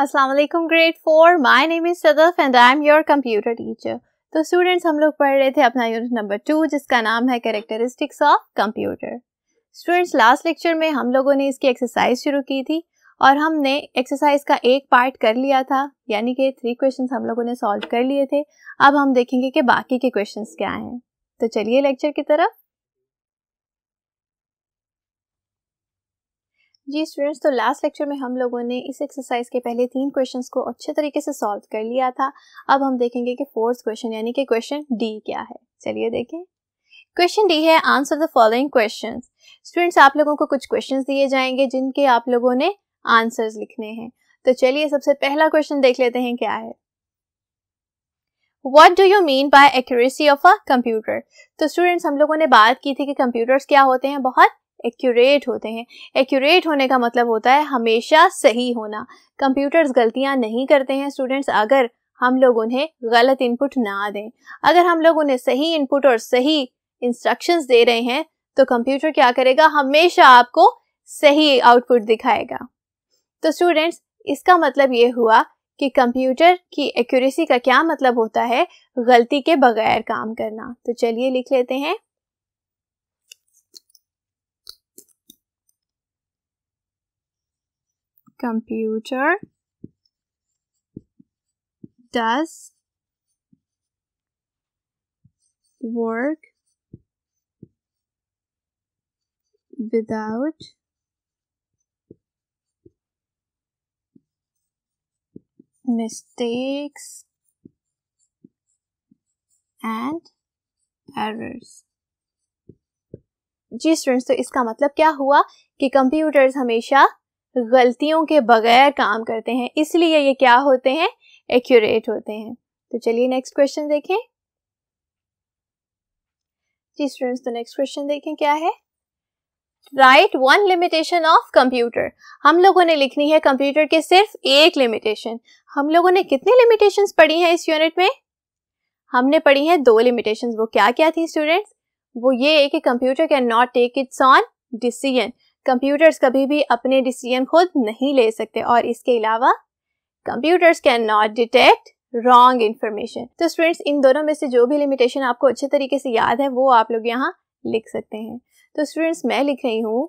अस्सलाम वालेकुम grade four my name is Sadaf and I am your computer teacher तो students हम लोग पढ़ रहे थे अपना यूनिट नंबर टू जिसका नाम है characteristics of computer students last lecture में हम लोगों ने इसकी एक्सरसाइज शुरू की थी और हमने एक्सरसाइज का एक पार्ट कर लिया था यानी कि थ्री क्वेश्चन हम लोगों ने सॉल्व कर लिए थे अब हम देखेंगे कि बाकी के क्वेश्चन क्या हैं तो चलिए लेक्चर की तरफ जी स्टूडेंट्स तो लास्ट लेक्चर में हम लोगों ने इस एक्सरसाइज के पहले तीन क्वेश्चंस को अच्छे तरीके से सॉल्व कर लिया था अब हम देखेंगे कि फोर्थ क्वेश्चन यानी कि क्वेश्चन डी क्या है चलिए देखें क्वेश्चन डी है answer the following question students आप लोगों को कुछ क्वेश्चन दिए जाएंगे जिनके आप लोगों ने आंसर लिखने हैं तो चलिए सबसे पहला क्वेश्चन देख लेते हैं क्या है what do you mean by accuracy of a computer तो स्टूडेंट्स हम लोगों ने बात की थी कि कंप्यूटर्स क्या होते हैं बहुत एक्यूरेट होते हैं एक्यूरेट होने का मतलब होता है हमेशा सही होना कंप्यूटर्स गलतियां नहीं करते हैं स्टूडेंट्स अगर हम लोग उन्हें गलत इनपुट ना दें अगर हम लोग उन्हें सही इनपुट और सही इंस्ट्रक्शंस दे रहे हैं तो कंप्यूटर क्या करेगा हमेशा आपको सही आउटपुट दिखाएगा तो स्टूडेंट्स इसका मतलब ये हुआ कि कंप्यूटर की एक्यूरेसी का क्या मतलब होता है गलती के बगैर काम करना तो चलिए लिख लेते हैं computer does work without mistakes and errors. जी स्टूडेंट्स तो इसका मतलब क्या हुआ कि कंप्यूटर्स हमेशा गलतियों के बगैर काम करते हैं इसलिए ये क्या होते हैं एक्यूरेट होते हैं तो चलिए नेक्स्ट क्वेश्चन देखें जी स्टूडेंट्स तो नेक्स्ट क्वेश्चन देखें क्या है write one limitation of computer हम लोगों ने लिखनी है कंप्यूटर के सिर्फ एक लिमिटेशन हम लोगों ने कितनी लिमिटेशंस पढ़ी हैं इस यूनिट में हमने पढ़ी हैं दो लिमिटेशंस वो क्या क्या थी स्टूडेंट्स वो ये है कि computer can not take its on decision computers कभी भी अपने डिसीजन खुद नहीं ले सकते और इसके अलावा computers can not detect wrong information तो स्टूडेंट्स इन दोनों में से जो भी लिमिटेशन आपको अच्छे तरीके से याद है वो आप लोग यहाँ लिख सकते हैं तो स्टूडेंट्स मैं लिख रही हूँ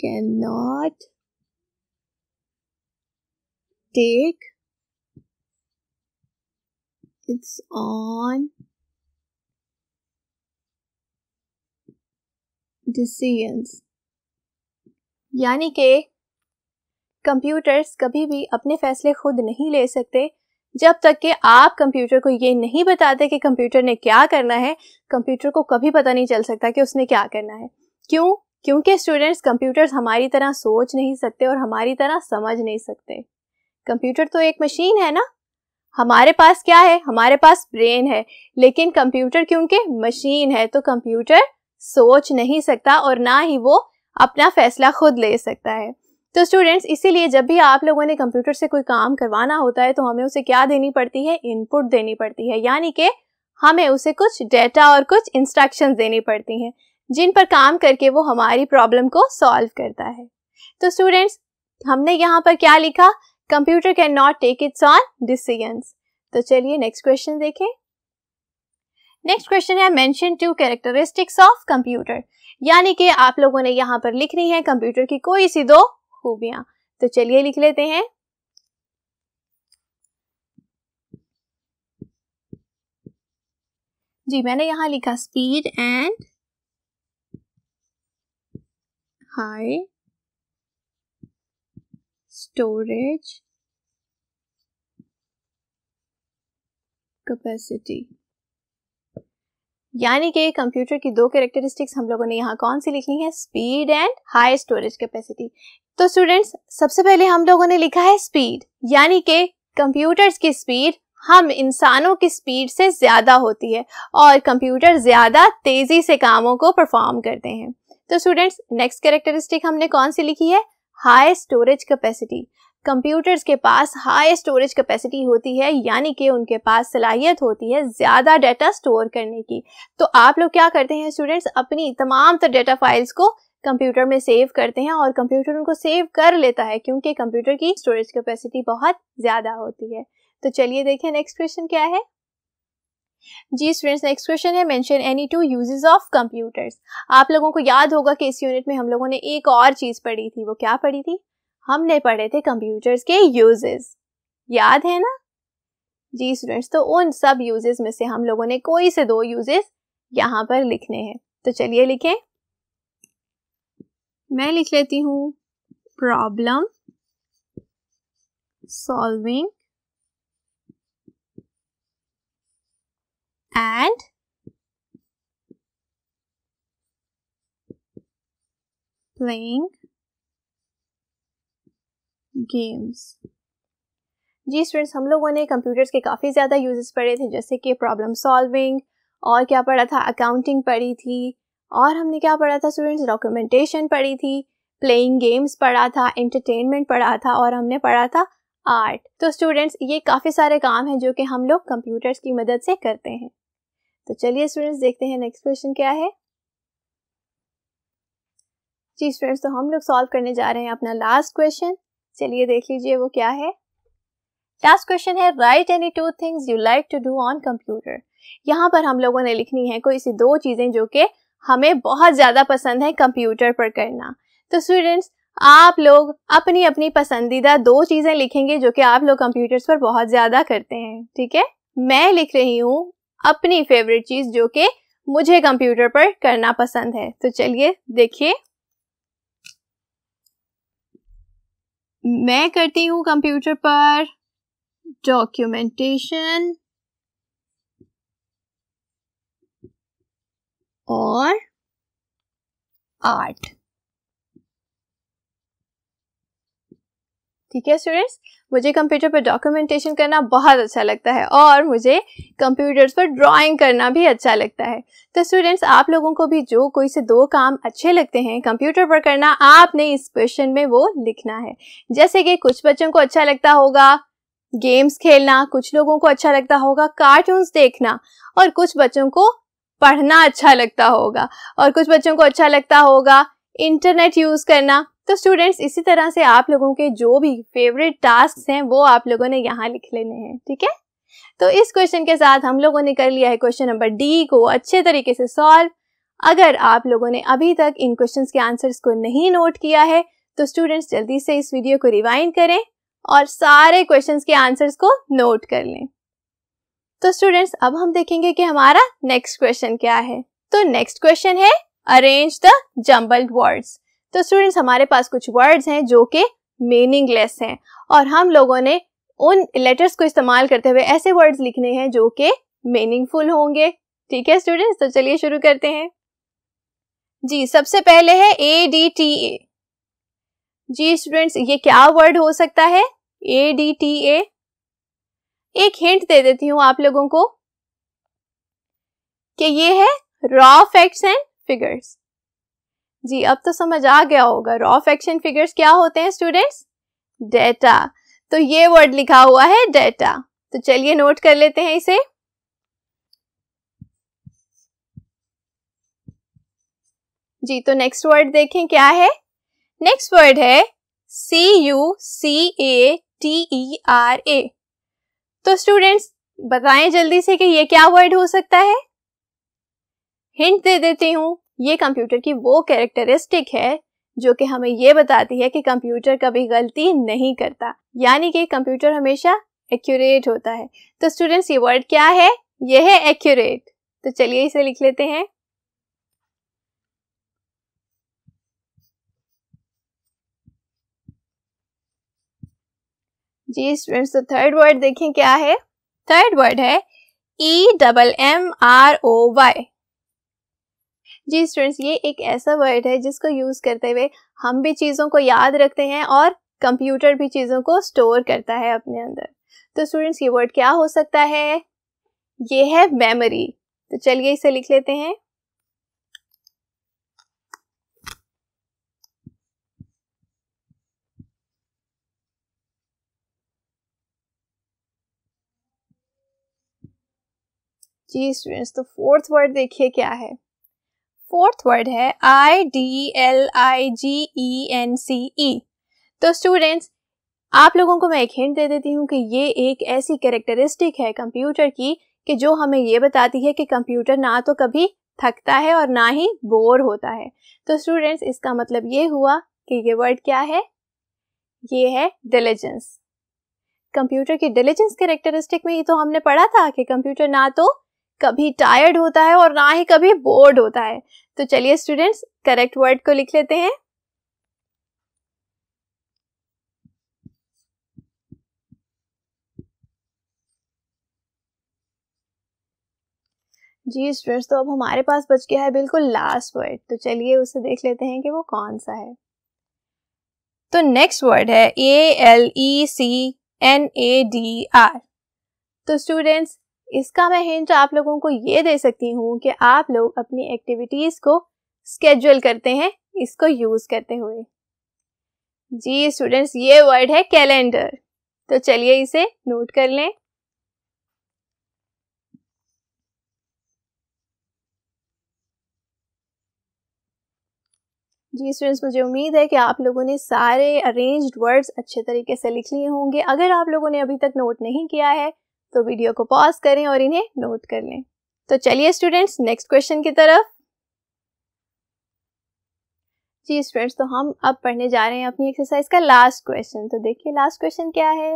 can not take its on. decisions यानी के कंप्यूटर्स कभी भी अपने फैसले खुद नहीं ले सकते जब तक कि आप कंप्यूटर को ये नहीं बताते कि कंप्यूटर ने क्या करना है कंप्यूटर को कभी पता नहीं चल सकता कि उसने क्या करना है क्यों क्योंकि स्टूडेंट्स कंप्यूटर्स हमारी तरह सोच नहीं सकते और हमारी तरह समझ नहीं सकते कंप्यूटर तो एक मशीन है ना हमारे पास क्या है हमारे पास ब्रेन है लेकिन कंप्यूटर क्योंकि मशीन है तो कंप्यूटर सोच नहीं सकता और ना ही वो अपना फैसला खुद ले सकता है तो स्टूडेंट्स इसीलिए जब भी आप लोगों ने कंप्यूटर से कोई काम करवाना होता है तो हमें उसे क्या देनी पड़ती है इनपुट देनी पड़ती है यानी कि हमें उसे कुछ डेटा और कुछ इंस्ट्रक्शंस देनी पड़ती हैं जिन पर काम करके वो हमारी प्रॉब्लम को सॉल्व करता है तो स्टूडेंट्स हमने यहाँ पर क्या लिखा computer can not take its on decisions तो चलिए नेक्स्ट क्वेश्चन देखें नेक्स्ट क्वेश्चन है mention two characteristics of computer यानी कि आप लोगों ने यहां पर लिखनी है कंप्यूटर की कोई सी दो खूबियां तो चलिए लिख लेते हैं जी मैंने यहां लिखा speed and high storage capacity यानी कि कंप्यूटर की दो कैरेक्टरिस्टिक्स हम लोगों ने यहाँ कौन सी लिखी है speed and high storage capacity तो स्टूडेंट्स सबसे पहले हम लोगों ने लिखा है स्पीड यानी कि कंप्यूटर्स की स्पीड हम इंसानों की स्पीड से ज़्यादा होती है और कंप्यूटर ज़्यादा तेज़ी से कामों को परफॉर्म करते हैं तो स्टूडेंट्स नेक्स्ट कैरेक्टरिस्टिक हमने कौन सी लिखी है हाई स्टोरेज कैपेसिटी कंप्यूटर्स के पास हाई स्टोरेज कैपेसिटी होती है यानी कि उनके पास सलाहियत होती है ज़्यादा डाटा स्टोर करने की तो आप लोग क्या करते हैं स्टूडेंट्स अपनी तमाम तर डाटा फाइल्स को कंप्यूटर में सेव करते हैं और कंप्यूटर उनको सेव कर लेता है क्योंकि कंप्यूटर की स्टोरेज कैपेसिटी बहुत ज़्यादा होती है तो चलिए देखें नेक्स्ट क्वेश्चन क्या है जी स्टूडेंट्स नेक्स्ट क्वेश्चन है mention any two uses of computers आप लोगों को याद होगा कि इस यूनिट में हम लोगों ने एक और चीज़ पढ़ी थी वो क्या पढ़ी थी हमने पढ़े थे कंप्यूटर्स के यूजेस याद है ना जी स्टूडेंट्स तो उन सब यूजेस में से हम लोगों ने कोई से दो यूजेस यहां पर लिखने हैं तो चलिए लिखें मैं लिख लेती हूं problem solving and playing games. जी स्टूडेंट्स हम लोगों ने कंप्यूटर्स के काफ़ी ज़्यादा यूजेस पढ़े थे जैसे कि प्रॉब्लम सॉल्विंग और क्या पढ़ा था अकाउंटिंग पढ़ी थी और हमने क्या पढ़ा था स्टूडेंट्स डॉक्यूमेंटेशन पढ़ी थी प्लेइंग गेम्स पढ़ा था एंटरटेनमेंट पढ़ा था और हमने पढ़ा था आर्ट तो स्टूडेंट्स ये काफ़ी सारे काम हैं जो कि हम लोग कंप्यूटर्स की मदद से करते हैं तो चलिए स्टूडेंट्स देखते हैं नेक्स्ट क्वेश्चन क्या है जी स्टूडेंट्स तो हम लोग सॉल्व करने जा रहे हैं अपना लास्ट क्वेश्चन चलिए देख लीजिए वो क्या है लास्ट क्वेश्चन है write any two things you like to do on computer यहाँ पर हम लोगों ने लिखनी है कोई सी दो चीज़ें जो कि हमें बहुत ज़्यादा पसंद है कंप्यूटर पर करना तो स्टूडेंट्स आप लोग अपनी अपनी पसंदीदा दो चीज़ें लिखेंगे जो कि आप लोग कंप्यूटर्स पर बहुत ज़्यादा करते हैं ठीक है मैं लिख रही हूँ अपनी फेवरेट चीज़ जो कि मुझे कंप्यूटर पर करना पसंद है तो चलिए देखिए मैं करती हूँ कंप्यूटर पर डॉक्यूमेंटेशन और आर्ट ठीक है स्टूडेंट्स मुझे कंप्यूटर पर डॉक्यूमेंटेशन करना बहुत अच्छा लगता है और मुझे कंप्यूटर्स पर ड्राइंग करना भी अच्छा लगता है तो स्टूडेंट्स आप लोगों को भी जो कोई से दो काम अच्छे लगते हैं कंप्यूटर पर करना आपने इस क्वेश्चन में वो लिखना है जैसे कि कुछ बच्चों को अच्छा लगता होगा गेम्स खेलना कुछ लोगों को अच्छा लगता होगा कार्टून्स देखना और कुछ बच्चों को पढ़ना अच्छा लगता होगा और कुछ बच्चों को अच्छा लगता होगा इंटरनेट यूज़ करना तो स्टूडेंट्स इसी तरह से आप लोगों के जो भी फेवरेट टास्क हैं वो आप लोगों ने यहाँ लिख लेने हैं ठीक है तो इस क्वेश्चन के साथ हम लोगों ने कर लिया है क्वेश्चन नंबर डी को अच्छे तरीके से सॉल्व अगर आप लोगों ने अभी तक इन क्वेश्चन के आंसर्स को नहीं नोट किया है तो स्टूडेंट्स जल्दी से इस वीडियो को रिवाइंड करें और सारे क्वेश्चंस के आंसर्स को नोट कर लें तो स्टूडेंट्स अब हम देखेंगे कि हमारा नेक्स्ट क्वेश्चन क्या है तो नेक्स्ट क्वेश्चन है अरेंज द जम्बल्ड वर्ड्स तो स्टूडेंट्स हमारे पास कुछ वर्ड्स हैं जो कि मीनिंगलेस हैं और हम लोगों ने उन लेटर्स को इस्तेमाल करते हुए ऐसे वर्ड्स लिखने हैं जो कि मीनिंगफुल होंगे ठीक है स्टूडेंट्स तो चलिए शुरू करते हैं जी सबसे पहले है ए डी टी ए जी स्टूडेंट्स ये क्या वर्ड हो सकता है ए डी टी ए एक हिंट दे देती हूं आप लोगों को कि ये है रॉ फैक्ट्स एंड फिगर्स जी अब तो समझ आ गया होगा रॉ एक्शन फिगर्स क्या होते हैं स्टूडेंट्स डेटा तो ये वर्ड लिखा हुआ है डेटा तो चलिए नोट कर लेते हैं इसे जी तो नेक्स्ट वर्ड देखें क्या है नेक्स्ट वर्ड है C U C A T E R A तो स्टूडेंट्स बताएं जल्दी से कि ये क्या वर्ड हो सकता है हिंट दे देती हूँ ये कंप्यूटर की वो कैरेक्टरिस्टिक है जो कि हमें ये बताती है कि कंप्यूटर कभी गलती नहीं करता यानी कि कंप्यूटर हमेशा एक्यूरेट होता है तो स्टूडेंट्स ये वर्ड क्या है ये है एक्यूरेट तो चलिए इसे लिख लेते हैं जी स्टूडेंट्स तो थर्ड वर्ड देखें क्या है थर्ड वर्ड है E double M R O Y जी स्टूडेंट्स ये एक ऐसा वर्ड है जिसको यूज़ करते हुए हम भी चीज़ों को याद रखते हैं और कंप्यूटर भी चीज़ों को स्टोर करता है अपने अंदर तो स्टूडेंट्स ये वर्ड क्या हो सकता है ये है मेमोरी तो चलिए इसे लिख लेते हैं जी स्टूडेंट्स तो फोर्थ वर्ड देखिए क्या है फोर्थ वर्ड है I D L I G E N C E तो स्टूडेंट्स आप लोगों को मैं एक हिंट दे देती हूँ कि ये एक ऐसी कैरेक्टरिस्टिक है कंप्यूटर की कि जो हमें ये बताती है कि कंप्यूटर ना तो कभी थकता है और ना ही बोर होता है तो स्टूडेंट्स इसका मतलब ये हुआ कि ये वर्ड क्या है ये है डिलीजेंस कंप्यूटर की डिलीजेंस कैरेक्टरिस्टिक में ही तो हमने पढ़ा था कि कंप्यूटर ना तो कभी टायर्ड होता है और ना ही कभी बोर्ड होता है तो चलिए स्टूडेंट्स करेक्ट वर्ड को लिख लेते हैं जी स्टूडेंट्स तो अब हमारे पास बच गया है बिल्कुल लास्ट वर्ड तो चलिए उसे देख लेते हैं कि वो कौन सा है तो नेक्स्ट वर्ड है A L E C N A D R तो स्टूडेंट्स इसका मैं हिंट आप लोगों को ये दे सकती हूँ कि आप लोग अपनी एक्टिविटीज़ को स्केड्यूल करते हैं इसको यूज़ करते हुए जी स्टूडेंट्स ये वर्ड है कैलेंडर तो चलिए इसे नोट कर लें जी स्टूडेंट्स मुझे उम्मीद है कि आप लोगों ने सारे अरेंज्ड वर्ड्स अच्छे तरीके से लिख लिए होंगे अगर आप लोगों ने अभी तक नोट नहीं किया है तो वीडियो को पॉज करें और इन्हें नोट कर लें तो चलिए स्टूडेंट्स नेक्स्ट क्वेश्चन की तरफ जी स्टूडेंट्स तो हम अब पढ़ने जा रहे हैं अपनी एक्सरसाइज का लास्ट क्वेश्चन तो देखिए लास्ट क्वेश्चन क्या है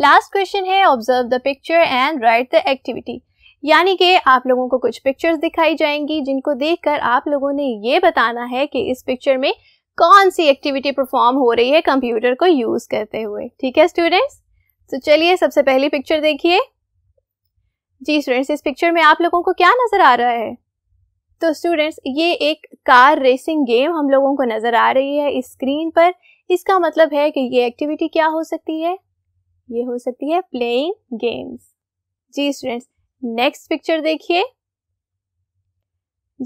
लास्ट क्वेश्चन है observe the picture and write the activity यानी कि आप लोगों को कुछ पिक्चर्स दिखाई जाएंगी जिनको देखकर आप लोगों ने ये बताना है कि इस पिक्चर में कौन सी एक्टिविटी परफॉर्म हो रही है कंप्यूटर को यूज करते हुए ठीक है स्टूडेंट्स तो चलिए सबसे पहली पिक्चर देखिए जी स्टूडेंट्स इस पिक्चर में आप लोगों को क्या नज़र आ रहा है तो स्टूडेंट्स ये एक कार रेसिंग गेम हम लोगों को नज़र आ रही है स्क्रीन पर इसका मतलब है कि ये एक्टिविटी क्या हो सकती है ये हो सकती है प्लेइंग गेम्स जी स्टूडेंट्स नेक्स्ट पिक्चर देखिए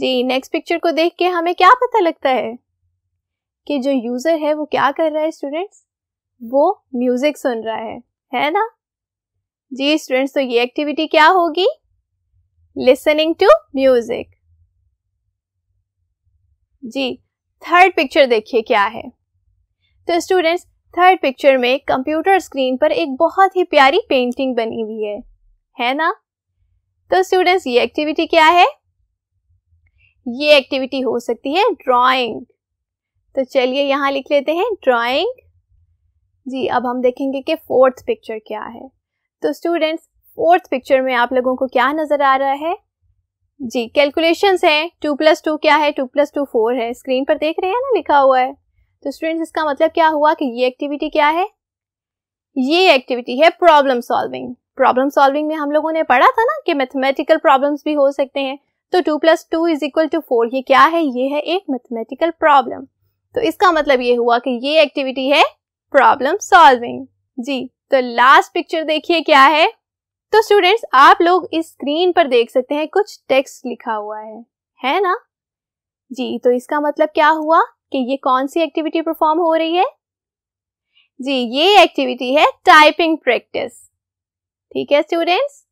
जी नेक्स्ट पिक्चर को देख के हमें क्या पता लगता है कि जो यूज़र है वो क्या कर रहा है स्टूडेंट्स वो म्यूज़िक सुन रहा है है ना जी स्टूडेंट्स तो ये एक्टिविटी क्या होगी लिसनिंग टू म्यूजिक जी थर्ड पिक्चर देखिए क्या है तो स्टूडेंट्स थर्ड पिक्चर में कंप्यूटर स्क्रीन पर एक बहुत ही प्यारी पेंटिंग बनी हुई है है ना तो स्टूडेंट्स ये एक्टिविटी क्या है ये एक्टिविटी हो सकती है ड्राइंग तो चलिए यहां लिख लेते हैं ड्राइंग जी अब हम देखेंगे कि फोर्थ पिक्चर क्या है तो स्टूडेंट्स फोर्थ पिक्चर में आप लोगों को क्या नज़र आ रहा है जी कैलकुलेशंस है टू प्लस टू क्या है टू प्लस टू फोर है स्क्रीन पर देख रहे हैं ना लिखा हुआ है तो स्टूडेंट्स इसका मतलब क्या हुआ कि ये एक्टिविटी क्या है ये एक्टिविटी है प्रॉब्लम सॉल्विंग प्रॉब्लम सॉल्विंग में हम लोगों ने पढ़ा था ना कि मैथमेटिकल प्रॉब्लम्स भी हो सकते हैं तो two plus two is equal to four ये क्या है ये है एक मैथमेटिकल प्रॉब्लम तो इसका मतलब ये हुआ कि ये एक्टिविटी है प्रॉब्लम सॉल्विंग जी तो लास्ट पिक्चर देखिए क्या है तो स्टूडेंट्स आप लोग इस स्क्रीन पर देख सकते हैं कुछ टेक्स्ट लिखा हुआ है है ना जी तो इसका मतलब क्या हुआ कि ये कौन सी एक्टिविटी परफॉर्म हो रही है जी ये एक्टिविटी है टाइपिंग प्रैक्टिस ठीक है स्टूडेंट्स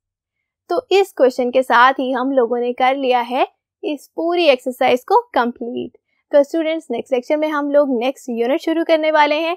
तो इस क्वेश्चन के साथ ही हम लोगों ने कर लिया है इस पूरी एक्सरसाइज को कंप्लीट तो स्टूडेंट्स नेक्स्ट सेक्शन में हम लोग नेक्स्ट यूनिट शुरू करने वाले हैं